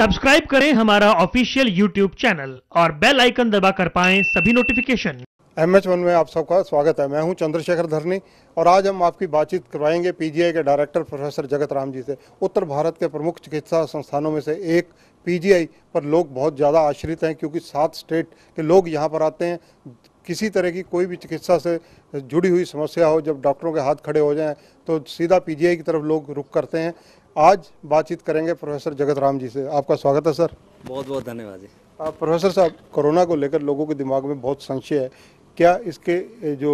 subscribe करें हमारा official YouTube channel और बेल आइकन दबा कर पाएं सभी नोटिफिकेशन एम एच वन में आप सबका स्वागत है मैं हूं चंद्रशेखर धरनी और आज हम आपकी बातचीत करवाएंगे पीजीआई के डायरेक्टर प्रोफेसर जगत राम जी से उत्तर भारत के प्रमुख चिकित्सा संस्थानों में से एक पीजीआई पर लोग बहुत ज़्यादा आश्रित हैं क्योंकि सात स्टेट के लोग यहाँ पर आते हैं किसी तरह की कोई भी चिकित्सा से जुड़ी हुई समस्या हो जब डॉक्टरों के हाथ खड़े हो जाएं तो सीधा पीजीआई की तरफ लोग रुख करते हैं आज बातचीत करेंगे प्रोफेसर जगत राम जी से आपका स्वागत है सर बहुत बहुत धन्यवाद जी आप प्रोफेसर साहब कोरोना को लेकर लोगों के दिमाग में बहुत संशय है क्या इसके जो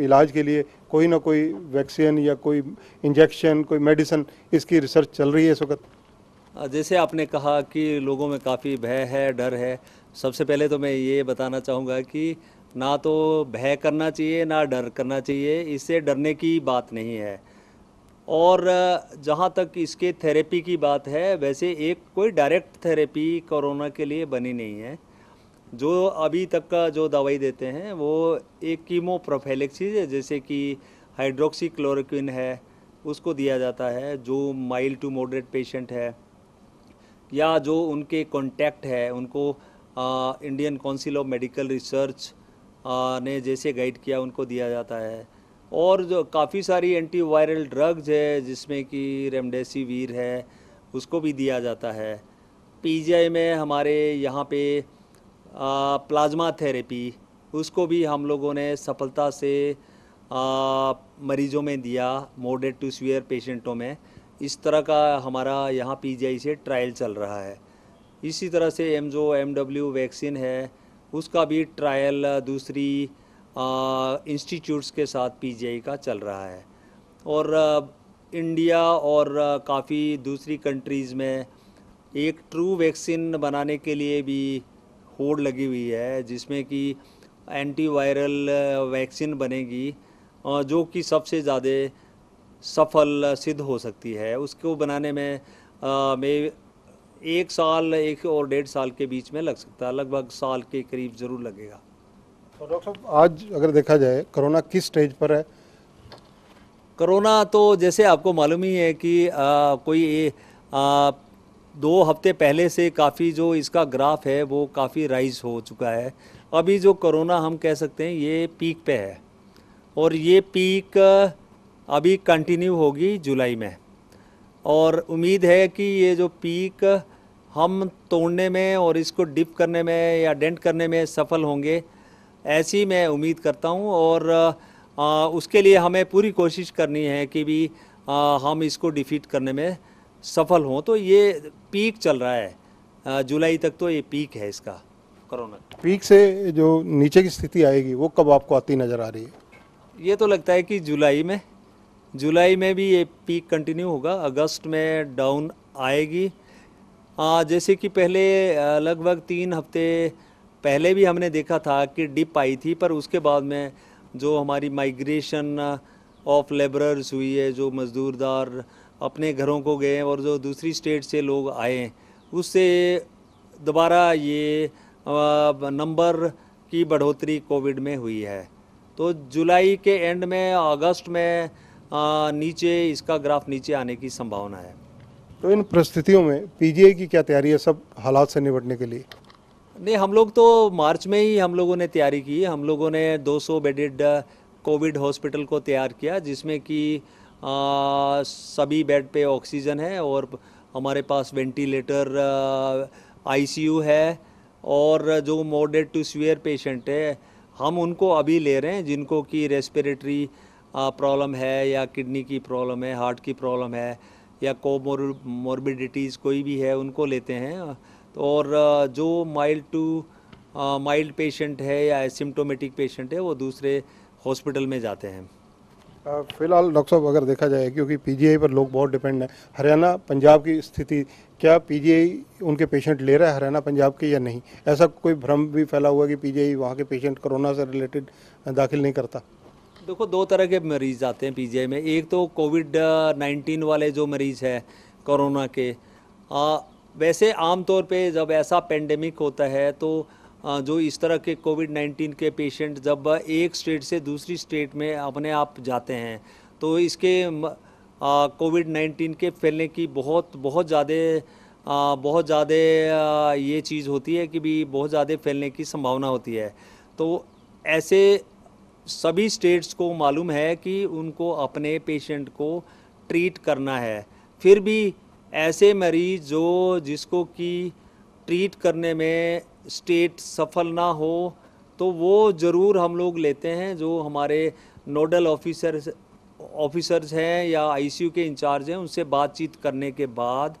इलाज के लिए कोई ना कोई वैक्सीन या कोई इंजेक्शन कोई मेडिसिन इसकी रिसर्च चल रही है इस वक्त जैसे आपने कहा कि लोगों में काफ़ी भय है डर है सबसे पहले तो मैं ये बताना चाहूँगा कि ना तो भय करना चाहिए ना डर करना चाहिए इससे डरने की बात नहीं है और जहाँ तक इसके थेरेपी की बात है वैसे एक कोई डायरेक्ट थेरेपी कोरोना के लिए बनी नहीं है जो अभी तक का जो दवाई देते हैं वो एक कीमो प्रोफेलिक चीज़ है जैसे कि हाइड्रोक्सी क्लोरोक्विन है उसको दिया जाता है जो माइल्ड टू मॉडरेट पेशेंट है या जो उनके कॉन्टैक्ट है उनको आ, Indian Council of Medical Research आ, ने जैसे गाइड किया उनको दिया जाता है और जो काफ़ी सारी एंटीवायरल ड्रग्स है जिसमें कि रेमडेसिविर है उसको भी दिया जाता है पीजीआई में हमारे यहाँ पे आ, प्लाज्मा थेरेपी उसको भी हम लोगों ने सफलता से आ, मरीजों में दिया मोडेड टू स्वियर पेशेंटों में इस तरह का हमारा यहाँ पीजीआई से ट्रायल चल रहा है इसी तरह से एम जो एम वैक्सीन है उसका भी ट्रायल दूसरी इंस्टीट्यूट्स के साथ पीजीआई का चल रहा है और इंडिया और काफ़ी दूसरी कंट्रीज़ में एक ट्रू वैक्सीन बनाने के लिए भी होड़ लगी हुई है जिसमें कि एंटीवायरल वैक्सीन बनेगी जो कि सबसे ज़्यादा सफल सिद्ध हो सकती है उसको बनाने में मैं एक साल एक और डेढ़ साल के बीच में लग सकता है लगभग साल के करीब ज़रूर लगेगा तो डॉक्टर साहब आज अगर देखा जाए कोरोना किस स्टेज पर है कोरोना तो जैसे आपको मालूम ही है कि आ, कोई आ, दो हफ्ते पहले से काफ़ी जो इसका ग्राफ है वो काफ़ी राइज हो चुका है अभी जो कोरोना हम कह सकते हैं ये पीक पे है और ये पीक अभी कंटिन्यू होगी जुलाई में और उम्मीद है कि ये जो पीक हम तोड़ने में और इसको डिप करने में या डेंट करने में सफल होंगे ऐसी मैं उम्मीद करता हूँ और आ, उसके लिए हमें पूरी कोशिश करनी है कि भी आ, हम इसको डिफीट करने में सफल हों तो ये पीक चल रहा है जुलाई तक तो ये पीक है इसका कोरोना पीक से जो नीचे की स्थिति आएगी वो कब आपको आती नज़र आ रही है ये तो लगता है कि जुलाई में जुलाई में भी ये पीक कंटिन्यू होगा अगस्त में डाउन आएगी आ, जैसे कि पहले लगभग तीन हफ्ते पहले भी हमने देखा था कि डिप आई थी पर उसके बाद में जो हमारी माइग्रेशन ऑफ लेबरर्स हुई है जो मज़दूरदार अपने घरों को गए और जो दूसरी स्टेट से लोग आए उससे दोबारा ये नंबर की बढ़ोतरी कोविड में हुई है तो जुलाई के एंड में अगस्त में आ, नीचे इसका ग्राफ नीचे आने की संभावना है तो इन परिस्थितियों में पीजीआई की क्या तैयारी है सब हालात से निपटने के लिए नहीं हम लोग तो मार्च में ही हम लोगों ने तैयारी की हम लोगों ने 200 बेडेड कोविड हॉस्पिटल को तैयार किया जिसमें कि सभी बेड पे ऑक्सीजन है और हमारे पास वेंटिलेटर आईसीयू है और जो मोडेड टू सीवियर पेशेंट है हम उनको अभी ले रहे हैं जिनको कि रेस्पिरेटरी प्रॉब्लम है या किडनी की प्रॉब्लम है हार्ट की प्रॉब्लम है या को मोरबिडिटीज़ कोई भी है उनको लेते हैं और जो माइल्ड टू माइल्ड पेशेंट है या एसिम्टोमेटिक पेशेंट है वो दूसरे हॉस्पिटल में जाते हैं फिलहाल डॉक्टर साहब अगर देखा जाए क्योंकि पीजीआई पर लोग बहुत डिपेंड हैं हरियाणा पंजाब की स्थिति क्या पीजीआई उनके पेशेंट ले रहा है हरियाणा पंजाब के या नहीं ऐसा कोई भ्रम भी फैला हुआ है कि पीजीआई वहाँ के पेशेंट कोरोना से रिलेटेड दाखिल नहीं करता देखो दो तरह के मरीज़ आते हैं पीजीआई में एक तो कोविड नाइन्टीन वाले जो मरीज़ है कोरोना के आ, वैसे आम तौर पे जब ऐसा पेंडेमिक होता है तो जो इस तरह के कोविड 19 के पेशेंट जब एक स्टेट से दूसरी स्टेट में अपने आप जाते हैं तो इसके कोविड 19 के फैलने की बहुत बहुत ज़्यादा बहुत ज़्यादा ये चीज़ होती है कि भी बहुत ज़्यादा फैलने की संभावना होती है तो ऐसे सभी स्टेट्स को मालूम है कि उनको अपने पेशेंट को ट्रीट करना है फिर भी ऐसे मरीज जो जिसको कि ट्रीट करने में स्टेट सफल ना हो तो वो ज़रूर हम लोग लेते हैं जो हमारे नोडल ऑफिसर ऑफिसर्स हैं या आईसीयू के इंचार्ज हैं उनसे बातचीत करने के बाद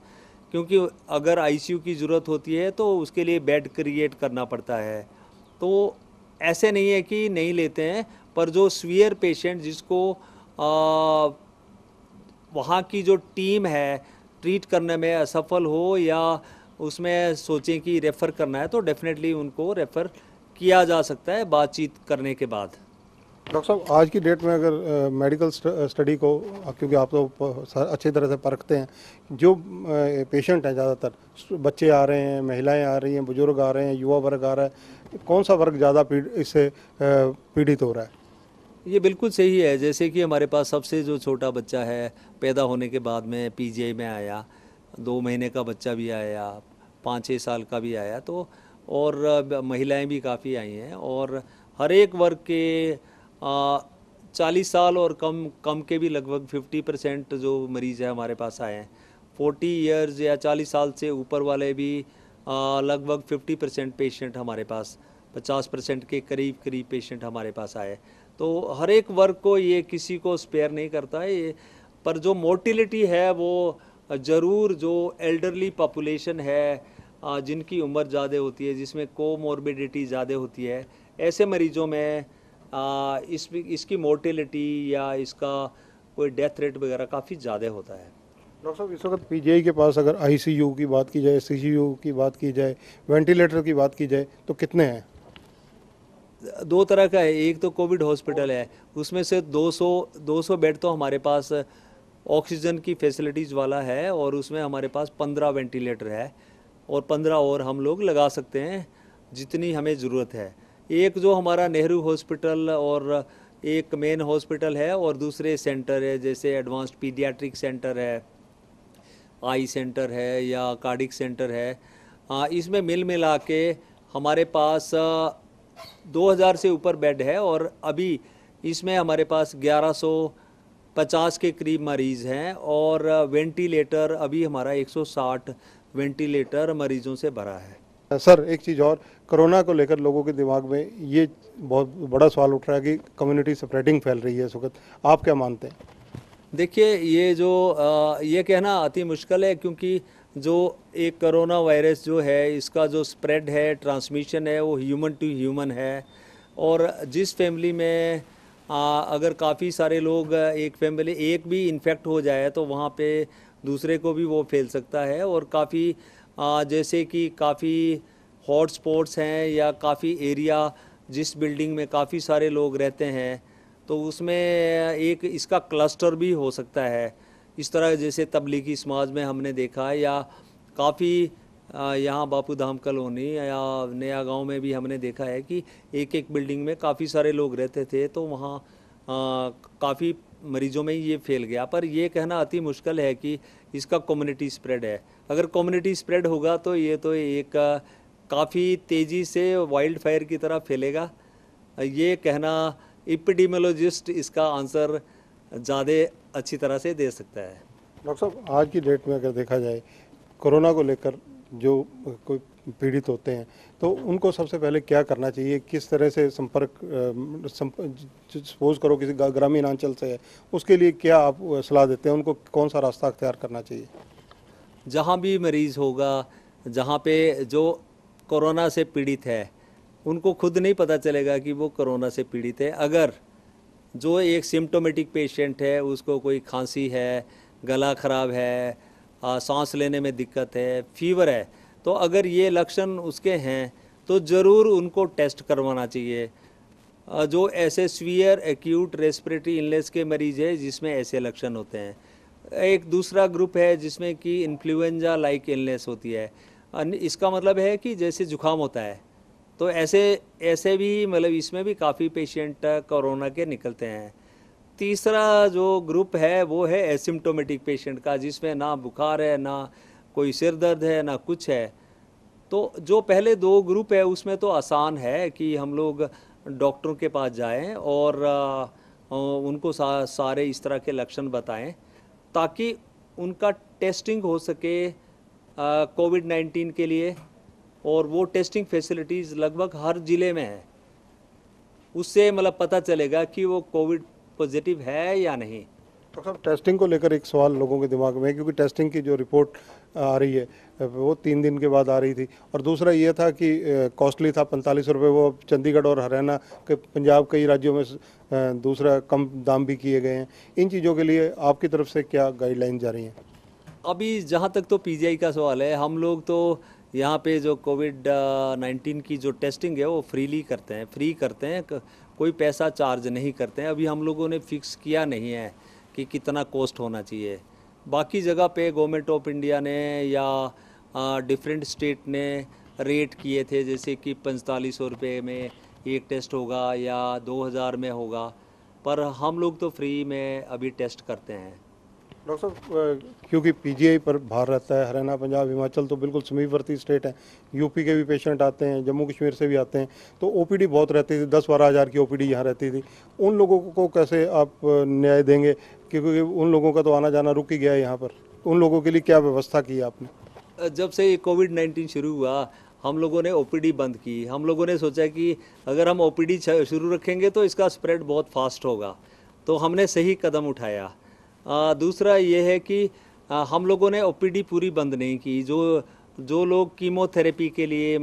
क्योंकि अगर आईसीयू की ज़रूरत होती है तो उसके लिए बेड क्रिएट करना पड़ता है तो ऐसे नहीं है कि नहीं लेते हैं पर जो स्वीयर पेशेंट जिसको आ, वहाँ की जो टीम है ट्रीट करने में असफल हो या उसमें सोचें कि रेफ़र करना है तो डेफिनेटली उनको रेफ़र किया जा सकता है बातचीत करने के बाद डॉक्टर साहब आज की डेट में अगर मेडिकल स्टडी को क्योंकि आप तो अच्छी तरह से परखते हैं जो पेशेंट हैं ज़्यादातर बच्चे आ रहे हैं महिलाएं आ रही हैं बुज़ुर्ग आ रहे हैं युवा वर्ग आ रहा है कौन सा वर्ग ज़्यादा इससे पीड़ित हो रहा है ये बिल्कुल सही है जैसे कि हमारे पास सबसे जो छोटा बच्चा है पैदा होने के बाद में पीजीआई में आया दो महीने का बच्चा भी आया पाँच छः साल का भी आया तो और महिलाएं भी काफ़ी आई हैं और हर एक वर्ग के चालीस साल और कम कम के भी लगभग फिफ्टी परसेंट जो मरीज़ है हमारे पास आए हैं फोर्टी ईयर्स या चालीस साल से ऊपर वाले भी लगभग फिफ्टी परसेंट पेशेंट हमारे पास पचास परसेंट के करीब करीब पेशेंट हमारे पास आए तो हर एक वर्ग को ये किसी को स्पेयर नहीं करता है ये पर जो मोर्टिलिटी है वो ज़रूर जो एल्डरली पॉपुलेशन है जिनकी उम्र ज़्यादा होती है जिसमें कोमोरबिडिटी ज़्यादा होती है ऐसे मरीज़ों में इस इसकी मोर्टिलिटी या इसका कोई डेथ रेट वगैरह काफ़ी ज़्यादा होता है डॉक्टर साहब इस वक्त पीजीआई के पास अगर आईसीयू की बात की जाए सीसीयू की बात की जाए वेंटिलेटर की बात की जाए तो कितने हैं दो तरह का है एक तो कोविड हॉस्पिटल है उसमें से 200 200 बेड तो हमारे पास ऑक्सीजन की फैसिलिटीज़ वाला है और उसमें हमारे पास 15 वेंटिलेटर है और 15 और हम लोग लगा सकते हैं जितनी हमें ज़रूरत है एक जो हमारा नेहरू हॉस्पिटल और एक मेन हॉस्पिटल है और दूसरे सेंटर है जैसे एडवांस्ड पीडियाट्रिक सेंटर है आई सेंटर है या कार्डिक सेंटर है हाँ, इसमें मिल मिला के हमारे पास 2000 से ऊपर बेड है और अभी इसमें हमारे पास 1150 के करीब मरीज़ हैं और वेंटिलेटर अभी हमारा 160 वेंटिलेटर मरीज़ों से भरा है सर एक चीज़ और कोरोना को लेकर लोगों के दिमाग में ये बहुत बड़ा सवाल उठ रहा है कि कम्युनिटी स्प्रेडिंग फैल रही है इस वक्त आप क्या मानते हैं देखिए ये जो आ, ये कहना अति मुश्किल है क्योंकि जो एक करोना वायरस जो है इसका जो स्प्रेड है ट्रांसमिशन है वो ह्यूमन टू ह्यूमन है और जिस फैमिली में आ, अगर काफ़ी सारे लोग एक फैमिली एक भी इन्फेक्ट हो जाए तो वहाँ पे दूसरे को भी वो फैल सकता है और काफ़ी जैसे कि काफ़ी हॉट स्पॉट्स हैं या काफ़ी एरिया जिस बिल्डिंग में काफ़ी सारे लोग रहते हैं तो उसमें एक इसका क्लस्टर भी हो सकता है इस तरह जैसे तबलीगी समाज में हमने देखा है या काफ़ी यहाँ बापू धाम कलोनी या नया गांव में भी हमने देखा है कि एक एक बिल्डिंग में काफ़ी सारे लोग रहते थे तो वहाँ काफ़ी मरीजों में ये फैल गया पर ये कहना अति मुश्किल है कि इसका कम्युनिटी स्प्रेड है अगर कम्युनिटी स्प्रेड होगा तो ये तो एक काफ़ी तेज़ी से वाइल्ड फायर की तरह फैलेगा ये कहना इपिडीमोलॉजिस्ट इसका आंसर ज़्यादा अच्छी तरह से दे सकता है डॉक्टर साहब आज की डेट में अगर देखा जाए कोरोना को लेकर जो कोई पीड़ित होते हैं तो उनको सबसे पहले क्या करना चाहिए किस तरह से संपर्क सपोज करो किसी ग्रामीण अंचल से है उसके लिए क्या आप सलाह देते हैं उनको कौन सा रास्ता अख्तियार करना चाहिए जहाँ भी मरीज़ होगा जहाँ पे जो कोरोना से पीड़ित है उनको खुद नहीं पता चलेगा कि वो कोरोना से पीड़ित है अगर जो एक सिम्टोमेटिक पेशेंट है उसको कोई खांसी है गला ख़राब है सांस लेने में दिक्कत है फीवर है तो अगर ये लक्षण उसके हैं तो ज़रूर उनको टेस्ट करवाना चाहिए जो ऐसे स्वीयर एक्यूट रेस्पिरेटरी इनलेस के मरीज़ है जिसमें ऐसे लक्षण होते हैं एक दूसरा ग्रुप है जिसमें कि इन्फ्लुएंजा लाइक इलनेस होती है इसका मतलब है कि जैसे जुकाम होता है तो ऐसे ऐसे भी मतलब इसमें भी काफ़ी पेशेंट कोरोना के निकलते हैं तीसरा जो ग्रुप है वो है एसिम्टोमेटिक पेशेंट का जिसमें ना बुखार है ना कोई सिर दर्द है ना कुछ है तो जो पहले दो ग्रुप है उसमें तो आसान है कि हम लोग डॉक्टरों के पास जाएं और उनको सारे इस तरह के लक्षण बताएं ताकि उनका टेस्टिंग हो सके कोविड नाइन्टीन के लिए और वो टेस्टिंग फैसिलिटीज़ लगभग हर ज़िले में है उससे मतलब पता चलेगा कि वो कोविड पॉजिटिव है या नहीं डॉक्टर साहब टेस्टिंग को लेकर एक सवाल लोगों के दिमाग में है क्योंकि टेस्टिंग की जो रिपोर्ट आ रही है वो तीन दिन के बाद आ रही थी और दूसरा ये था कि कॉस्टली था पैंतालीस रुपये वो चंडीगढ़ और हरियाणा के पंजाब कई राज्यों में दूसरा कम दाम भी किए गए हैं इन चीज़ों के लिए आपकी तरफ से क्या गाइडलाइन जा रही हैं अभी जहाँ तक तो पी का सवाल है हम लोग तो यहाँ पे जो कोविड नाइन्टीन की जो टेस्टिंग है वो फ्रीली करते हैं फ्री करते हैं कोई पैसा चार्ज नहीं करते हैं अभी हम लोगों ने फिक्स किया नहीं है कि कितना कॉस्ट होना चाहिए बाकी जगह पे गवर्नमेंट ऑफ इंडिया ने या डिफरेंट स्टेट ने रेट किए थे जैसे कि पैंतालीस सौ रुपये में एक टेस्ट होगा या दो हज़ार में होगा पर हम लोग तो फ्री में अभी टेस्ट करते हैं डॉक्टर साहब क्योंकि पीजीआई पर भार रहता है हरियाणा पंजाब हिमाचल तो बिल्कुल समीपवर्ती स्टेट है यूपी के भी पेशेंट आते हैं जम्मू कश्मीर से भी आते हैं तो ओपीडी बहुत रहती थी दस बारह हज़ार की ओपीडी यहाँ रहती थी उन लोगों को कैसे आप न्याय देंगे क्योंकि उन लोगों का तो आना जाना रुक ही गया है यहाँ पर उन लोगों के लिए क्या व्यवस्था की आपने जब से ये कोविड नाइन्टीन शुरू हुआ हम लोगों ने ओ बंद की हम लोगों ने सोचा कि अगर हम ओ शुरू रखेंगे तो इसका स्प्रेड बहुत फास्ट होगा तो हमने सही कदम उठाया दूसरा ये है कि हम लोगों ने ओ पूरी बंद नहीं की जो जो लोग कीमोथेरेपी के लिए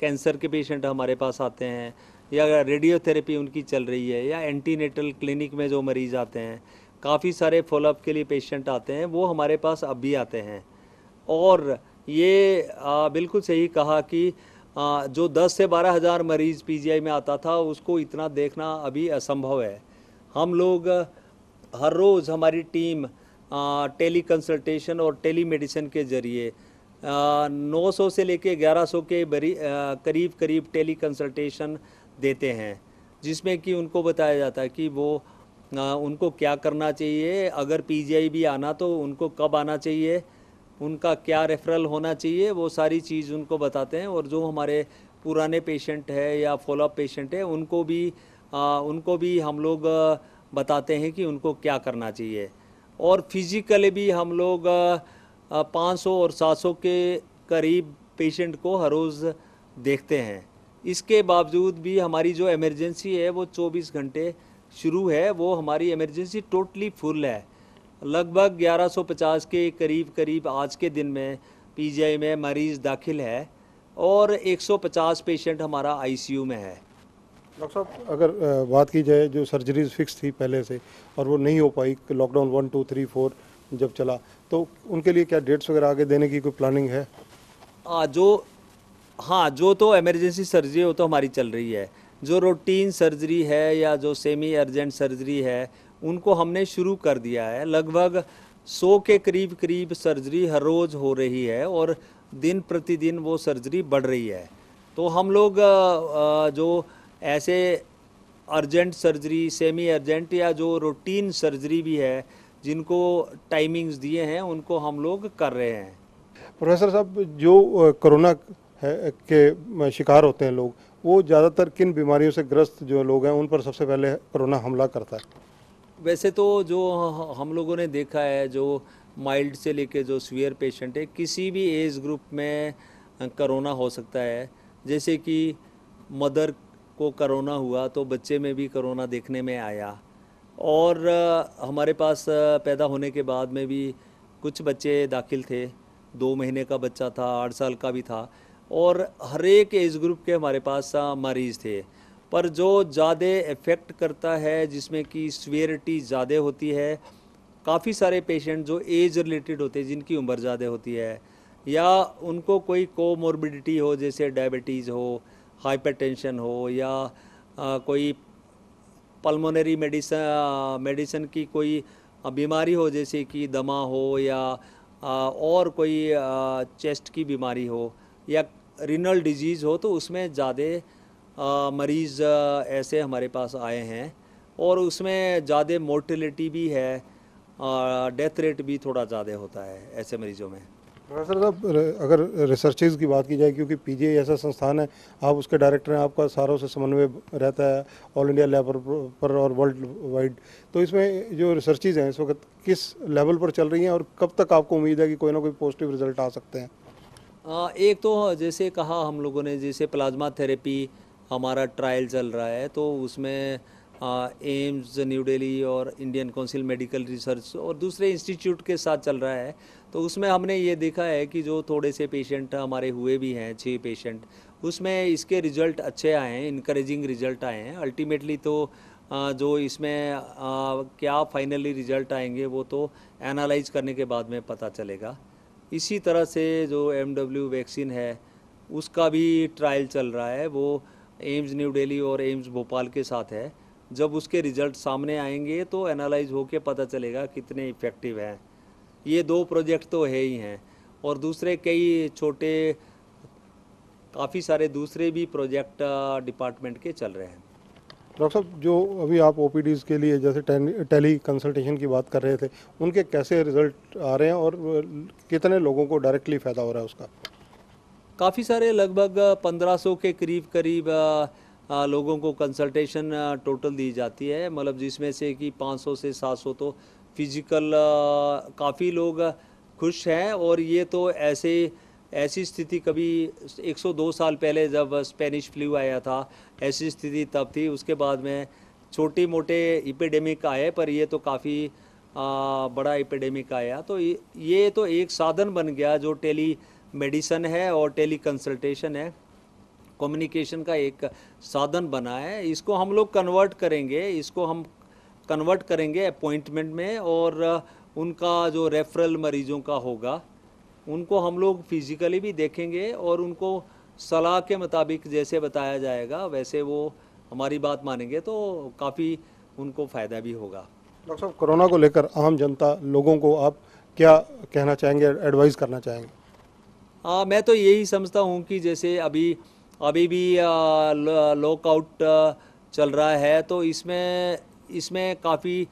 कैंसर के पेशेंट हमारे पास आते हैं या रेडियोथेरेपी उनकी चल रही है या एंटीनेटल क्लिनिक में जो मरीज़ आते हैं काफ़ी सारे फॉलोअप के लिए पेशेंट आते हैं वो हमारे पास अब भी आते हैं और ये आ, बिल्कुल सही कहा कि आ, जो 10 से बारह हज़ार मरीज़ पीजीआई में आता था उसको इतना देखना अभी असंभव है हम लोग हर रोज़ हमारी टीम टेली कंसल्टेशन और टेली मेडिसिन के ज़रिए 900 से लेके 1100 के करीब करीब टेली कंसल्टेशन देते हैं जिसमें कि उनको बताया जाता है कि वो आ, उनको क्या करना चाहिए अगर पीजीआई भी आना तो उनको कब आना चाहिए उनका क्या रेफरल होना चाहिए वो सारी चीज़ उनको बताते हैं और जो हमारे पुराने पेशेंट है या फॉलोअप पेशेंट है उनको भी आ, उनको भी हम लोग बताते हैं कि उनको क्या करना चाहिए और फिजिकली भी हम लोग 500 और 700 के करीब पेशेंट को हर रोज़ देखते हैं इसके बावजूद भी हमारी जो इमरजेंसी है वो 24 घंटे शुरू है वो हमारी इमरजेंसी टोटली फुल है लगभग 1150 के करीब करीब आज के दिन में पीजीआई में मरीज़ दाखिल है और 150 पेशेंट हमारा आईसीयू में है डॉक्टर साहब अगर बात की जाए जो सर्जरीज फिक्स थी पहले से और वो नहीं हो पाई lockdown one two three four जब चला तो उनके लिए क्या डेट्स वगैरह आगे देने की कोई प्लानिंग है आ, जो हाँ जो तो इमरजेंसी सर्जरी वो तो हमारी चल रही है जो रूटीन सर्जरी है या जो सेमी अर्जेंट सर्जरी है उनको हमने शुरू कर दिया है लगभग सौ के करीब करीब सर्जरी हर रोज़ हो रही है और दिन प्रतिदिन वो सर्जरी बढ़ रही है तो हम लोग जो ऐसे अर्जेंट सर्जरी सेमी अर्जेंट या जो रूटीन सर्जरी भी है जिनको टाइमिंग्स दिए हैं उनको हम लोग कर रहे हैं प्रोफेसर साहब जो कोरोना के शिकार होते हैं लोग वो ज़्यादातर किन बीमारियों से ग्रस्त जो लोग हैं उन पर सबसे पहले कोरोना हमला करता है वैसे तो जो हम लोगों ने देखा है जो माइल्ड से लेके जो सीवियर पेशेंट है किसी भी एज ग्रुप में करोना हो सकता है जैसे कि मदर को करोना हुआ तो बच्चे में भी करोना देखने में आया और हमारे पास पैदा होने के बाद में भी कुछ बच्चे दाखिल थे दो महीने का बच्चा था आठ साल का भी था और हर एक एज ग्रुप के हमारे पास मरीज़ थे पर जो ज़्यादा इफ़ेक्ट करता है जिसमें कि स्वेरिटी ज़्यादा होती है काफ़ी सारे पेशेंट जो एज रिलेटेड होते हैं जिनकी उम्र ज़्यादा होती है या उनको कोई कोमोरबिडिटी हो जैसे डायबिटीज़ हो हाइपरटेंशन हो या आ, कोई पल्मोनरी मेडिसन मेडिसन की कोई बीमारी हो जैसे कि दमा हो या आ, और कोई आ, चेस्ट की बीमारी हो या रिनल डिजीज़ हो तो उसमें ज़्यादा मरीज़ ऐसे हमारे पास आए हैं और उसमें ज़्यादा मोर्टिलिटी भी है डेथ रेट भी थोड़ा ज़्यादा होता है ऐसे मरीज़ों में प्रोफेसर साहब अगर रिसर्चेज की बात की जाए क्योंकि आई ऐसा संस्थान है आप उसके डायरेक्टर हैं आपका सारों से समन्वय रहता है ऑल इंडिया लेवल पर और वर्ल्ड वाइड तो इसमें जो रिसर्चेज हैं इस वक्त किस लेवल पर चल रही हैं और कब तक आपको उम्मीद है कि कोई ना कोई पॉजिटिव रिजल्ट आ सकते हैं एक तो जैसे कहा हम लोगों ने जैसे प्लाज्मा थेरेपी हमारा ट्रायल चल रहा है तो उसमें एम्स न्यू दिल्ली और इंडियन काउंसिल मेडिकल रिसर्च और दूसरे इंस्टीट्यूट के साथ चल रहा है तो उसमें हमने ये देखा है कि जो थोड़े से पेशेंट हमारे हुए भी हैं छः पेशेंट उसमें इसके रिजल्ट अच्छे आए हैं इनक्रेजिंग रिजल्ट आए हैं अल्टीमेटली तो जो इसमें क्या फाइनली रिजल्ट आएंगे वो तो एनालाइज करने के बाद में पता चलेगा इसी तरह से जो एम वैक्सीन है उसका भी ट्रायल चल रहा है वो एम्स न्यू दिल्ली और एम्स भोपाल के साथ है जब उसके रिजल्ट सामने आएंगे तो एनालाइज होके पता चलेगा कितने इफ़ेक्टिव हैं ये दो प्रोजेक्ट तो है ही हैं और दूसरे कई छोटे काफ़ी सारे दूसरे भी प्रोजेक्ट डिपार्टमेंट के चल रहे हैं डॉक्टर साहब जो अभी आप ओ के लिए जैसे टेली कंसल्टेशन की बात कर रहे थे उनके कैसे रिजल्ट आ रहे हैं और कितने लोगों को डायरेक्टली फ़ायदा हो रहा है उसका काफ़ी सारे लगभग 1500 के करीब करीब लोगों को कंसल्टेशन टोटल दी जाती है मतलब जिसमें से कि 500 से 700 तो फिजिकल काफ़ी लोग खुश हैं और ये तो ऐसे ऐसी स्थिति कभी 102 साल पहले जब स्पेनिश फ्लू आया था ऐसी स्थिति तब थी उसके बाद में छोटे मोटे इपेडेमिक आए पर ये तो काफ़ी बड़ा इपेडेमिक आया तो ये तो एक साधन बन गया जो टेली मेडिसन है और टेली कंसल्टेशन है कम्युनिकेशन का एक साधन बना है इसको हम लोग कन्वर्ट करेंगे इसको हम कन्वर्ट करेंगे अपॉइंटमेंट में और उनका जो रेफरल मरीजों का होगा उनको हम लोग फिज़िकली भी देखेंगे और उनको सलाह के मुताबिक जैसे बताया जाएगा वैसे वो हमारी बात मानेंगे तो काफ़ी उनको फ़ायदा भी होगा डॉक्टर साहब कोरोना को लेकर आम जनता लोगों को आप क्या कहना चाहेंगे एडवाइस करना चाहेंगे आ, मैं तो यही समझता हूँ कि जैसे अभी अभी भी लॉकआउट चल रहा है तो इसमें इसमें काफ़ी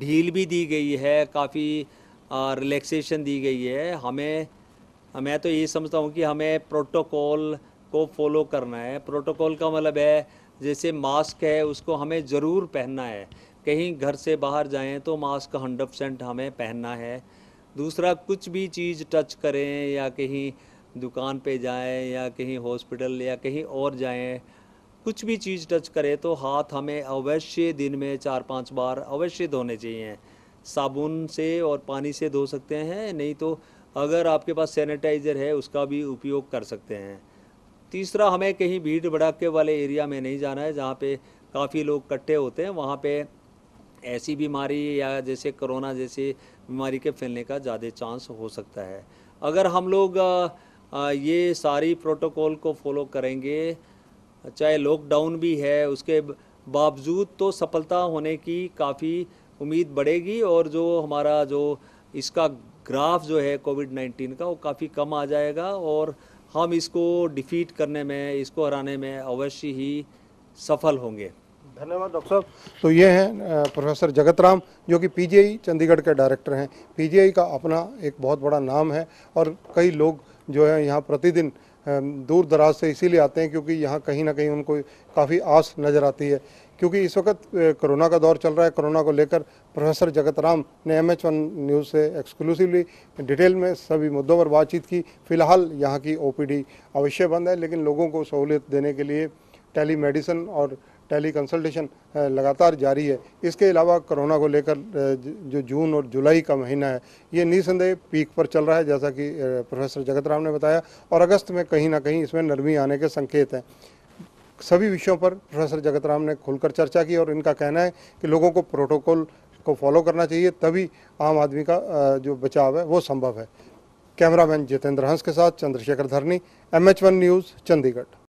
ढील भी दी गई है काफ़ी रिलैक्सेशन दी गई है हमें मैं तो ये समझता हूँ कि हमें प्रोटोकॉल को फॉलो करना है प्रोटोकॉल का मतलब है जैसे मास्क है उसको हमें ज़रूर पहनना है कहीं घर से बाहर जाएं तो मास्क हंड्रेड परसेंट हमें पहनना है दूसरा कुछ भी चीज़ टच करें या कहीं दुकान पे जाएं या कहीं हॉस्पिटल या कहीं और जाएं कुछ भी चीज़ टच करें तो हाथ हमें अवश्य दिन में चार पांच बार अवश्य धोने चाहिए साबुन से और पानी से धो सकते हैं नहीं तो अगर आपके पास सैनिटाइज़र है उसका भी उपयोग कर सकते हैं तीसरा हमें कहीं भीड़ भड़ाके वाले एरिया में नहीं जाना है जहाँ पे काफ़ी लोग इकट्ठे होते हैं वहाँ पे ऐसी बीमारी या जैसे कोरोना जैसी बीमारी के फैलने का ज़्यादा चांस हो सकता है अगर हम लोग ये सारी प्रोटोकॉल को फॉलो करेंगे चाहे लॉकडाउन भी है उसके बावजूद तो सफलता होने की काफ़ी उम्मीद बढ़ेगी और जो हमारा जो इसका ग्राफ जो है कोविड 19 का वो काफ़ी कम आ जाएगा और हम इसको डिफीट करने में इसको हराने में अवश्य ही सफल होंगे धन्यवाद डॉक्टर साहब तो ये हैं प्रोफेसर जगत राम जो कि पीजीआई चंडीगढ़ के डायरेक्टर हैं पीजीआई का अपना एक बहुत बड़ा नाम है और कई लोग जो है यहाँ प्रतिदिन दूर दराज से इसीलिए आते हैं क्योंकि यहाँ कहीं ना कहीं उनको काफ़ी आस नज़र आती है क्योंकि इस वक्त कोरोना का दौर चल रहा है कोरोना को लेकर प्रोफेसर जगत राम ने एम एच वन न्यूज़ से एक्सक्लूसिवली डिटेल में सभी मुद्दों पर बातचीत की फिलहाल यहाँ की ओ पी डी अवश्य बंद है लेकिन लोगों को सहूलियत देने के लिए टेली और टेली कंसल्टेशन लगातार जारी है इसके अलावा कोरोना को लेकर जो जून और जुलाई का महीना है ये निसंदेह पीक पर चल रहा है जैसा कि प्रोफेसर जगत राम ने बताया और अगस्त में कहीं ना कहीं इसमें नरमी आने के संकेत हैं सभी विषयों पर प्रोफेसर जगत राम ने खुलकर चर्चा की और इनका कहना है कि लोगों को प्रोटोकॉल को फॉलो करना चाहिए तभी आम आदमी का जो बचाव है वो संभव है कैमरामैन जितेंद्र हंस के साथ Chandrashekhar Dharni M H one news Chandigarh